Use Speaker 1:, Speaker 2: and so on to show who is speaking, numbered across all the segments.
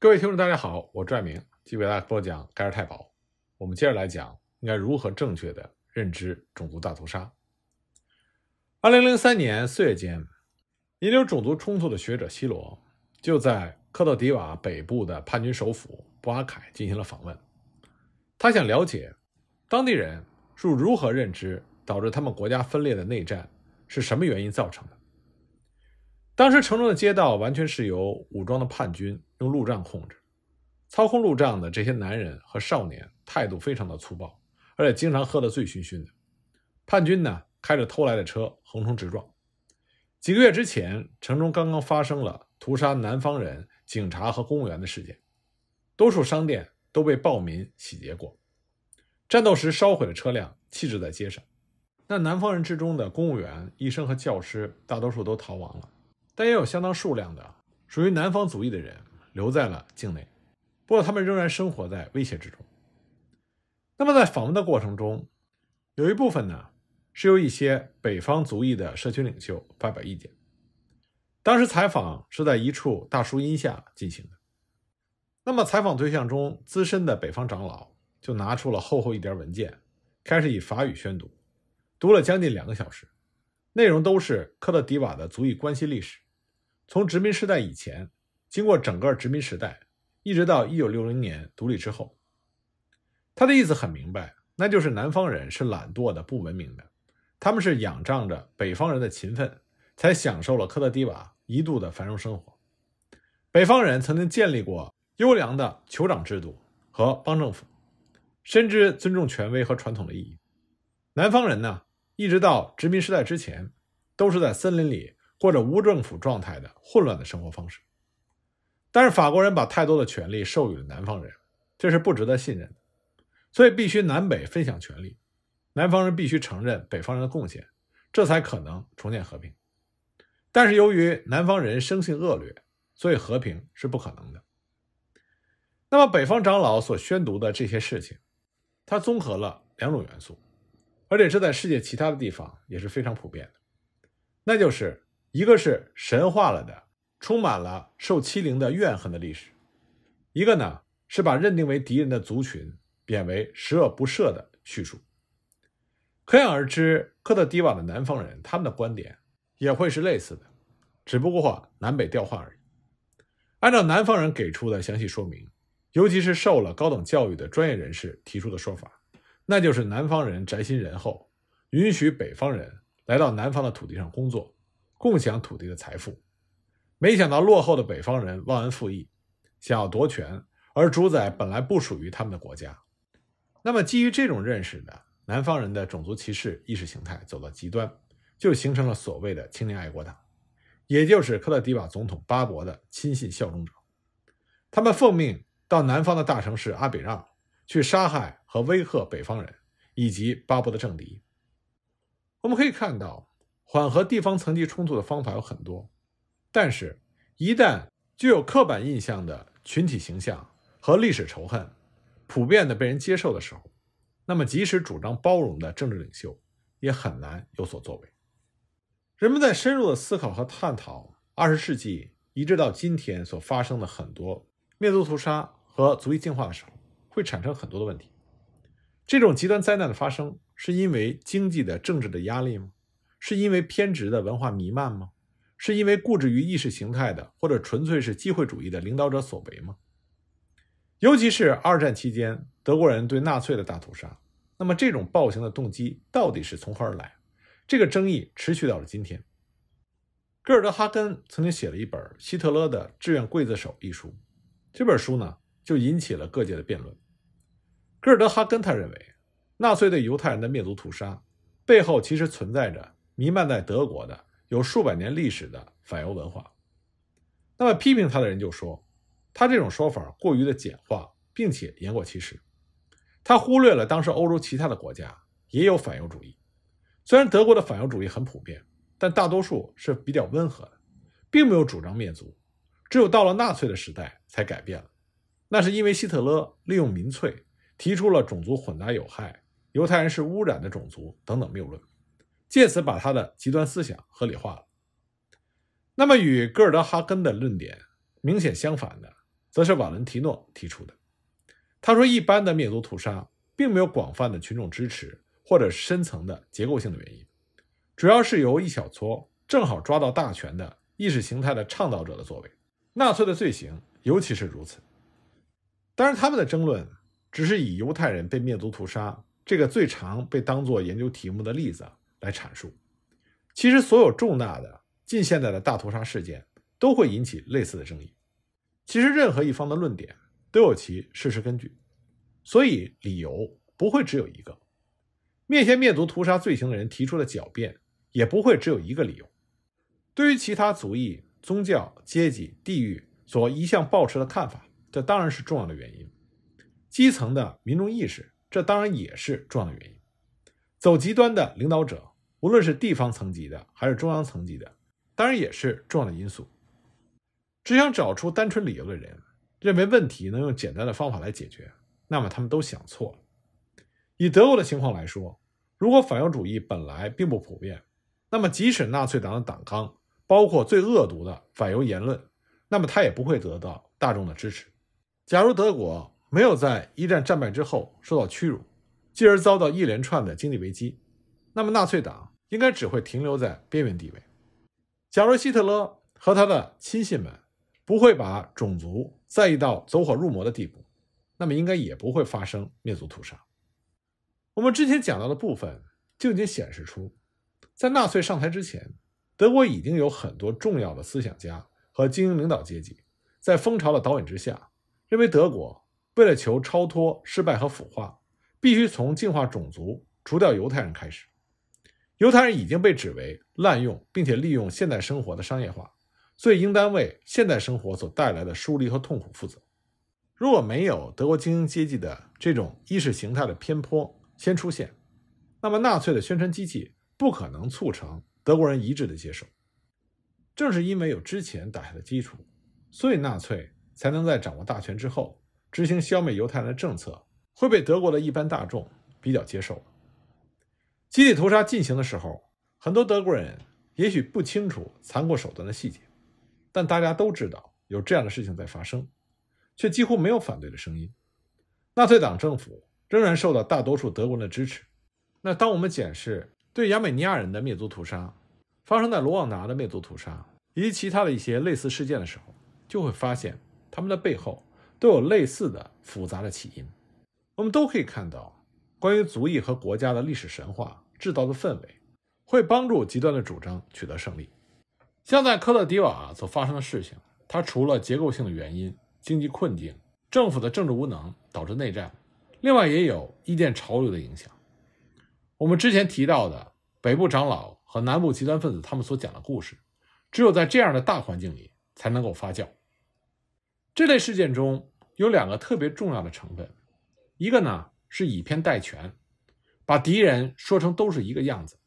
Speaker 1: 各位听众，大家好，我拽明，继续为大家播讲《盖尔太保》。我们接着来讲，应该如何正确的认知种族大屠杀。二零零三年四月间，遗留种族冲突的学者希罗就在科特迪瓦北部的叛军首府博阿凯进行了访问。他想了解当地人是如何认知导致他们国家分裂的内战是什么原因造成的。当时城中的街道完全是由武装的叛军用路障控制，操控路障的这些男人和少年态度非常的粗暴，而且经常喝得醉醺醺的。叛军呢，开着偷来的车横冲直撞。几个月之前，城中刚刚发生了屠杀南方人、警察和公务员的事件，多数商店都被暴民洗劫过，战斗时烧毁的车辆弃置在街上。那南方人之中的公务员、医生和教师，大多数都逃亡了。但也有相当数量的属于南方族裔的人留在了境内，不过他们仍然生活在威胁之中。那么在访问的过程中，有一部分呢是由一些北方族裔的社区领袖发表意见。当时采访是在一处大树荫下进行的。那么采访对象中资深的北方长老就拿出了厚厚一叠文件，开始以法语宣读，读了将近两个小时，内容都是科特迪瓦的族裔关系历史。从殖民时代以前，经过整个殖民时代，一直到一九六零年独立之后，他的意思很明白，那就是南方人是懒惰的、不文明的，他们是仰仗着北方人的勤奋，才享受了科特迪瓦一度的繁荣生活。北方人曾经建立过优良的酋长制度和邦政府，深知尊重权威和传统的意义。南方人呢，一直到殖民时代之前，都是在森林里。或者无政府状态的混乱的生活方式，但是法国人把太多的权利授予了南方人，这是不值得信任的，所以必须南北分享权利，南方人必须承认北方人的贡献，这才可能重建和平。但是由于南方人生性恶劣，所以和平是不可能的。那么北方长老所宣读的这些事情，它综合了两种元素，而且这在世界其他的地方也是非常普遍的，那就是。一个是神化了的、充满了受欺凌的怨恨的历史；一个呢是把认定为敌人的族群贬为十恶不赦的叙述。可想而知，科特迪瓦的南方人他们的观点也会是类似的，只不过南北调换而已。按照南方人给出的详细说明，尤其是受了高等教育的专业人士提出的说法，那就是南方人宅心仁厚，允许北方人来到南方的土地上工作。共享土地的财富，没想到落后的北方人忘恩负义，想要夺权而主宰本来不属于他们的国家。那么，基于这种认识呢，南方人的种族歧视意识形态走到极端，就形成了所谓的青年爱国党，也就是科特迪瓦总统巴博的亲信效忠者。他们奉命到南方的大城市阿比让去杀害和威吓北方人以及巴博的政敌。我们可以看到。缓和地方层级冲突的方法有很多，但是，一旦具有刻板印象的群体形象和历史仇恨普遍的被人接受的时候，那么即使主张包容的政治领袖也很难有所作为。人们在深入的思考和探讨二十世纪一直到今天所发生的很多灭族屠杀和族裔进化的时候，会产生很多的问题。这种极端灾难的发生是因为经济的、政治的压力吗？是因为偏执的文化弥漫吗？是因为固执于意识形态的，或者纯粹是机会主义的领导者所为吗？尤其是二战期间德国人对纳粹的大屠杀，那么这种暴行的动机到底是从何而来？这个争议持续到了今天。戈尔德哈根曾经写了一本《希特勒的志愿刽子手》一书，这本书呢就引起了各界的辩论。戈尔德哈根他认为，纳粹对犹太人的灭族屠杀背后其实存在着。弥漫在德国的有数百年历史的反犹文化，那么批评他的人就说，他这种说法过于的简化，并且言过其实。他忽略了当时欧洲其他的国家也有反犹主义，虽然德国的反犹主义很普遍，但大多数是比较温和的，并没有主张灭族。只有到了纳粹的时代才改变了，那是因为希特勒利用民粹提出了种族混杂有害，犹太人是污染的种族等等谬论。借此把他的极端思想合理化了。那么，与戈尔德哈根的论点明显相反的，则是瓦伦提诺提出的。他说：“一般的灭族屠杀并没有广泛的群众支持或者深层的结构性的原因，主要是由一小撮正好抓到大权的意识形态的倡导者的作为。纳粹的罪行尤其是如此。”当然，他们的争论只是以犹太人被灭族屠杀这个最常被当作研究题目的例子。来阐述，其实所有重大的近现代的大屠杀事件都会引起类似的争议。其实任何一方的论点都有其事实根据，所以理由不会只有一个。灭先灭族屠杀罪行的人提出的狡辩也不会只有一个理由。对于其他族裔、宗教、阶级、地域所一向抱持的看法，这当然是重要的原因。基层的民众意识，这当然也是重要的原因。走极端的领导者。无论是地方层级的还是中央层级的，当然也是重要的因素。只想找出单纯理由的人，认为问题能用简单的方法来解决，那么他们都想错了。以德国的情况来说，如果反犹主义本来并不普遍，那么即使纳粹党的党纲包括最恶毒的反犹言论，那么他也不会得到大众的支持。假如德国没有在一战战败之后受到屈辱，继而遭到一连串的经济危机。那么，纳粹党应该只会停留在边缘地位。假如希特勒和他的亲信们不会把种族在意到走火入魔的地步，那么应该也不会发生灭族屠杀。我们之前讲到的部分就已经显示出，在纳粹上台之前，德国已经有很多重要的思想家和精英领导阶级，在蜂巢的导演之下，认为德国为了求超脱失败和腐化，必须从净化种族、除掉犹太人开始。犹太人已经被指为滥用并且利用现代生活的商业化，所以应当为现代生活所带来的疏离和痛苦负责。如果没有德国精英阶级的这种意识形态的偏颇先出现，那么纳粹的宣传机器不可能促成德国人一致的接受。正是因为有之前打下的基础，所以纳粹才能在掌握大权之后执行消灭犹太人的政策会被德国的一般大众比较接受。集体屠杀进行的时候，很多德国人也许不清楚残酷手段的细节，但大家都知道有这样的事情在发生，却几乎没有反对的声音。纳粹党政府仍然受到大多数德国人的支持。那当我们检视对亚美尼亚人的灭族屠杀、发生在卢旺达的灭族屠杀以及其他的一些类似事件的时候，就会发现他们的背后都有类似的复杂的起因。我们都可以看到。关于族裔和国家的历史神话制造的氛围，会帮助极端的主张取得胜利。像在科勒迪瓦所发生的事情，它除了结构性的原因、经济困境、政府的政治无能导致内战，另外也有意见潮流的影响。我们之前提到的北部长老和南部极端分子他们所讲的故事，只有在这样的大环境里才能够发酵。这类事件中有两个特别重要的成分，一个呢。是以偏代全，把敌人说成都是一个样子，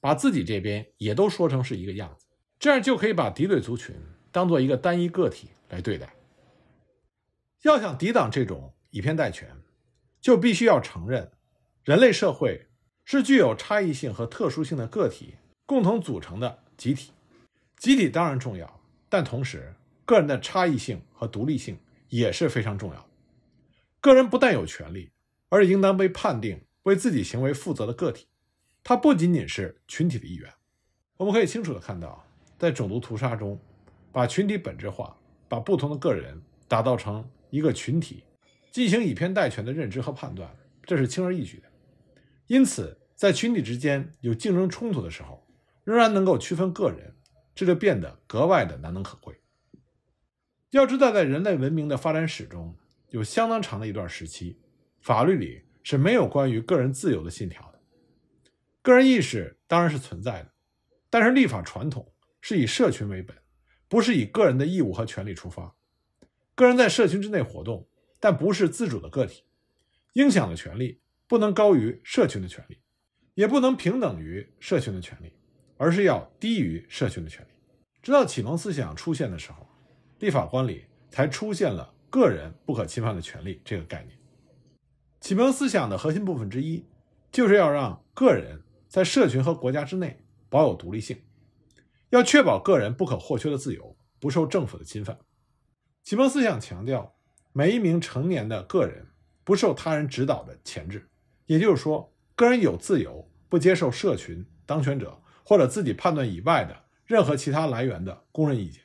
Speaker 1: 把自己这边也都说成是一个样子，这样就可以把敌对族群当做一个单一个体来对待。要想抵挡这种以偏代全，就必须要承认，人类社会是具有差异性和特殊性的个体共同组成的集体。集体当然重要，但同时个人的差异性和独立性也是非常重要个人不但有权利。而应当被判定为自己行为负责的个体，他不仅仅是群体的一员。我们可以清楚地看到，在种族屠杀中，把群体本质化，把不同的个人打造成一个群体，进行以偏代全的认知和判断，这是轻而易举的。因此，在群体之间有竞争冲突的时候，仍然能够区分个人，这就变得格外的难能可贵。要知道，在人类文明的发展史中有相当长的一段时期。法律里是没有关于个人自由的信条的。个人意识当然是存在的，但是立法传统是以社群为本，不是以个人的义务和权利出发。个人在社群之内活动，但不是自主的个体。影响的权利不能高于社群的权利，也不能平等于社群的权利，而是要低于社群的权利。直到启蒙思想出现的时候，立法观里才出现了“个人不可侵犯的权利”这个概念。启蒙思想的核心部分之一，就是要让个人在社群和国家之内保有独立性，要确保个人不可或缺的自由不受政府的侵犯。启蒙思想强调，每一名成年的个人不受他人指导的潜质，也就是说，个人有自由不接受社群、当权者或者自己判断以外的任何其他来源的公认意见。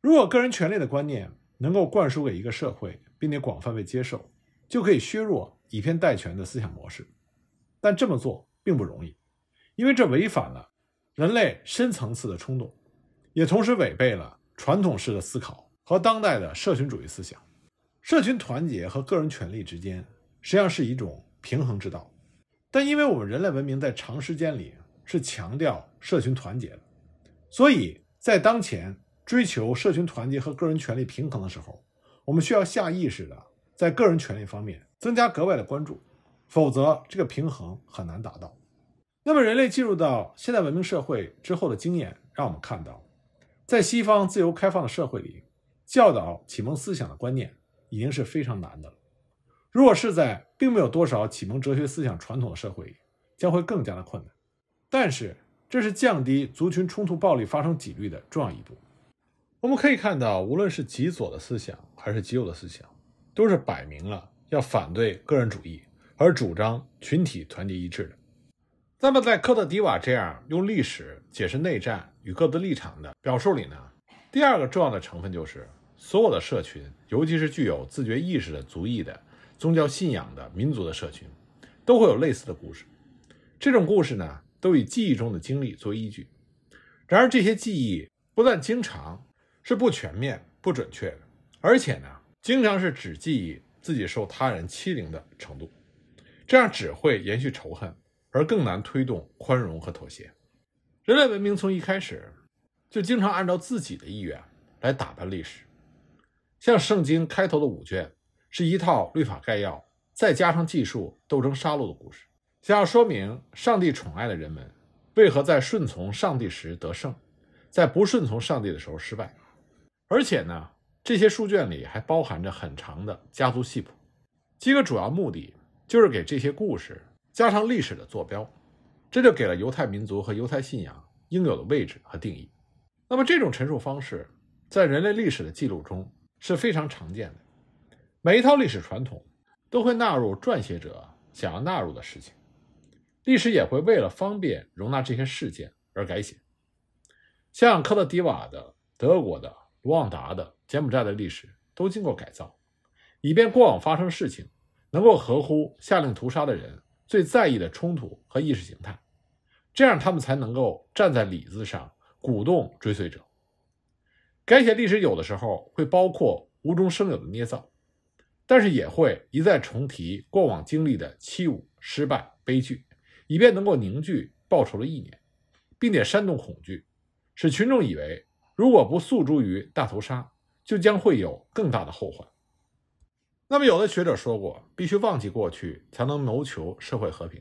Speaker 1: 如果个人权利的观念能够灌输给一个社会并且广泛被接受，就可以削弱以偏代全的思想模式，但这么做并不容易，因为这违反了人类深层次的冲动，也同时违背了传统式的思考和当代的社群主义思想。社群团结和个人权利之间实际上是一种平衡之道，但因为我们人类文明在长时间里是强调社群团结的，所以在当前追求社群团结和个人权利平衡的时候，我们需要下意识的。在个人权利方面增加格外的关注，否则这个平衡很难达到。那么，人类进入到现代文明社会之后的经验，让我们看到，在西方自由开放的社会里，教导启蒙思想的观念已经是非常难的了。如果是在并没有多少启蒙哲学思想传统的社会，里，将会更加的困难。但是，这是降低族群冲突暴力发生几率的重要一步。我们可以看到，无论是极左的思想还是极右的思想。都是摆明了要反对个人主义，而主张群体团结一致的。那么，在科特迪瓦这样用历史解释内战与各自立场的表述里呢？第二个重要的成分就是，所有的社群，尤其是具有自觉意识的族裔的、宗教信仰的、民族的社群，都会有类似的故事。这种故事呢，都以记忆中的经历做依据。然而，这些记忆不但经常是不全面、不准确的，而且呢。经常是只记忆自己受他人欺凌的程度，这样只会延续仇恨，而更难推动宽容和妥协。人类文明从一开始就经常按照自己的意愿来打扮历史，像圣经开头的五卷是一套律法概要，再加上技术斗争杀戮的故事，想要说明上帝宠爱的人们为何在顺从上帝时得胜，在不顺从上帝的时候失败，而且呢？这些书卷里还包含着很长的家族系谱，几个主要目的就是给这些故事加上历史的坐标，这就给了犹太民族和犹太信仰应有的位置和定义。那么这种陈述方式在人类历史的记录中是非常常见的，每一套历史传统都会纳入撰写者想要纳入的事情，历史也会为了方便容纳这些事件而改写，像科特迪瓦的德国的。卢旺达的柬埔寨的历史都经过改造，以便过往发生的事情能够合乎下令屠杀的人最在意的冲突和意识形态，这样他们才能够站在理子上鼓动追随者。改写历史有的时候会包括无中生有的捏造，但是也会一再重提过往经历的欺侮、失败、悲剧，以便能够凝聚报仇的意念，并且煽动恐惧，使群众以为。如果不诉诸于大屠杀，就将会有更大的后患。那么，有的学者说过，必须忘记过去，才能谋求社会和平。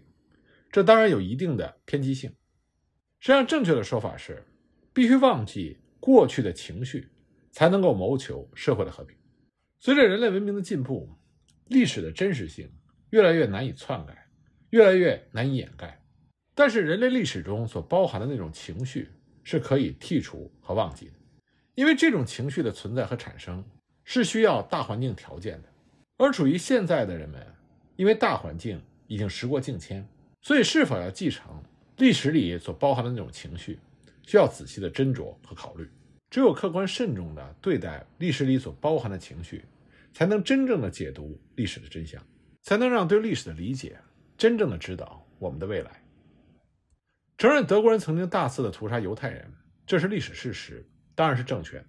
Speaker 1: 这当然有一定的偏激性。实际上，正确的说法是，必须忘记过去的情绪，才能够谋求社会的和平。随着人类文明的进步，历史的真实性越来越难以篡改，越来越难以掩盖。但是，人类历史中所包含的那种情绪。是可以剔除和忘记的，因为这种情绪的存在和产生是需要大环境条件的。而处于现在的人们，因为大环境已经时过境迁，所以是否要继承历史里所包含的那种情绪，需要仔细的斟酌和考虑。只有客观慎重的对待历史里所包含的情绪，才能真正的解读历史的真相，才能让对历史的理解真正的指导我们的未来。承认德国人曾经大肆的屠杀犹太人，这是历史事实，当然是正确的。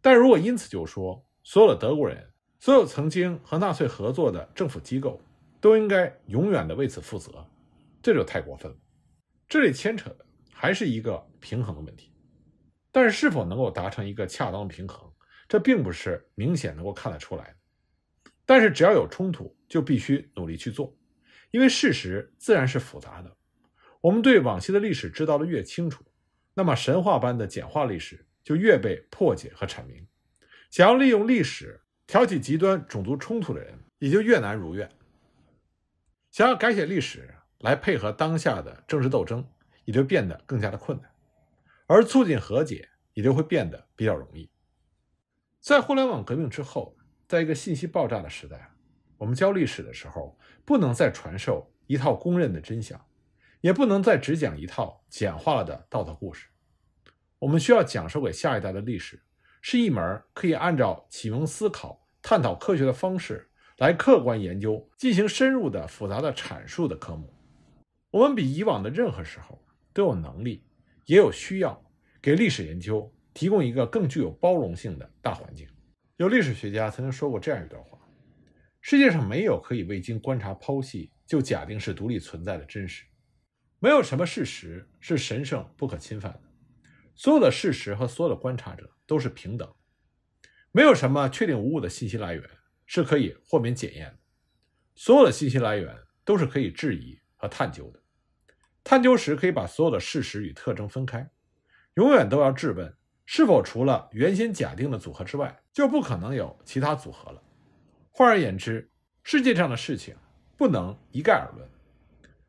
Speaker 1: 但如果因此就说所有的德国人、所有曾经和纳粹合作的政府机构都应该永远的为此负责，这就太过分了。这里牵扯的还是一个平衡的问题，但是是否能够达成一个恰当的平衡，这并不是明显能够看得出来的。但是只要有冲突，就必须努力去做，因为事实自然是复杂的。我们对往昔的历史知道的越清楚，那么神话般的简化历史就越被破解和阐明。想要利用历史挑起极端种族冲突的人也就越难如愿。想要改写历史来配合当下的政治斗争也就变得更加的困难，而促进和解也就会变得比较容易。在互联网革命之后，在一个信息爆炸的时代，我们教历史的时候不能再传授一套公认的真相。也不能再只讲一套简化了的道德故事。我们需要讲授给下一代的历史，是一门可以按照启蒙思考、探讨科学的方式来客观研究、进行深入的复杂的阐述的科目。我们比以往的任何时候都有能力，也有需要给历史研究提供一个更具有包容性的大环境。有历史学家曾经说过这样一段话：世界上没有可以未经观察剖析就假定是独立存在的真实。没有什么事实是神圣不可侵犯的，所有的事实和所有的观察者都是平等。没有什么确定无误的信息来源是可以豁免检验的，所有的信息来源都是可以质疑和探究的。探究时可以把所有的事实与特征分开，永远都要质问：是否除了原先假定的组合之外，就不可能有其他组合了？换而言之，世界上的事情不能一概而论，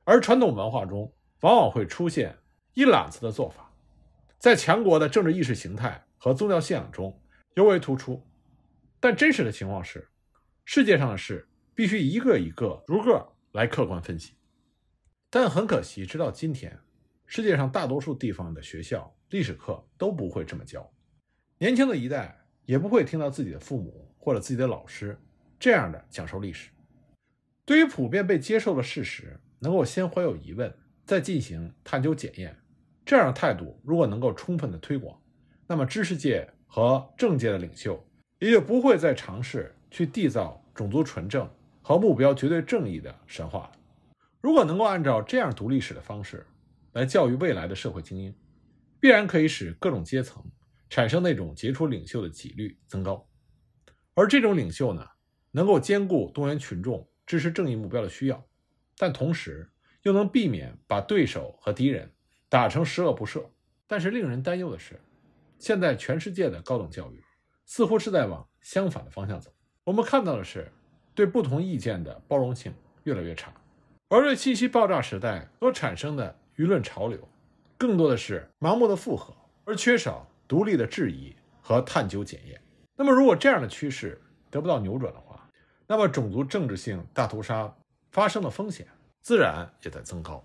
Speaker 1: 而传统文化中。往往会出现一揽子的做法，在强国的政治意识形态和宗教信仰中尤为突出。但真实的情况是，世界上的事必须一个一个逐个来客观分析。但很可惜，直到今天，世界上大多数地方的学校历史课都不会这么教，年轻的一代也不会听到自己的父母或者自己的老师这样的讲授历史。对于普遍被接受的事实，能够先怀有疑问。再进行探究检验，这样的态度如果能够充分的推广，那么知识界和政界的领袖也就不会再尝试去缔造种族纯正和目标绝对正义的神话了。如果能够按照这样读历史的方式来教育未来的社会精英，必然可以使各种阶层产生那种杰出领袖的几率增高。而这种领袖呢，能够兼顾动员群众支持正义目标的需要，但同时。又能避免把对手和敌人打成十恶不赦。但是令人担忧的是，现在全世界的高等教育似乎是在往相反的方向走。我们看到的是，对不同意见的包容性越来越差，而对信息爆炸时代所产生的舆论潮流，更多的是盲目的附和，而缺少独立的质疑和探究检验。那么，如果这样的趋势得不到扭转的话，那么种族政治性大屠杀发生的风险。自然也在增高。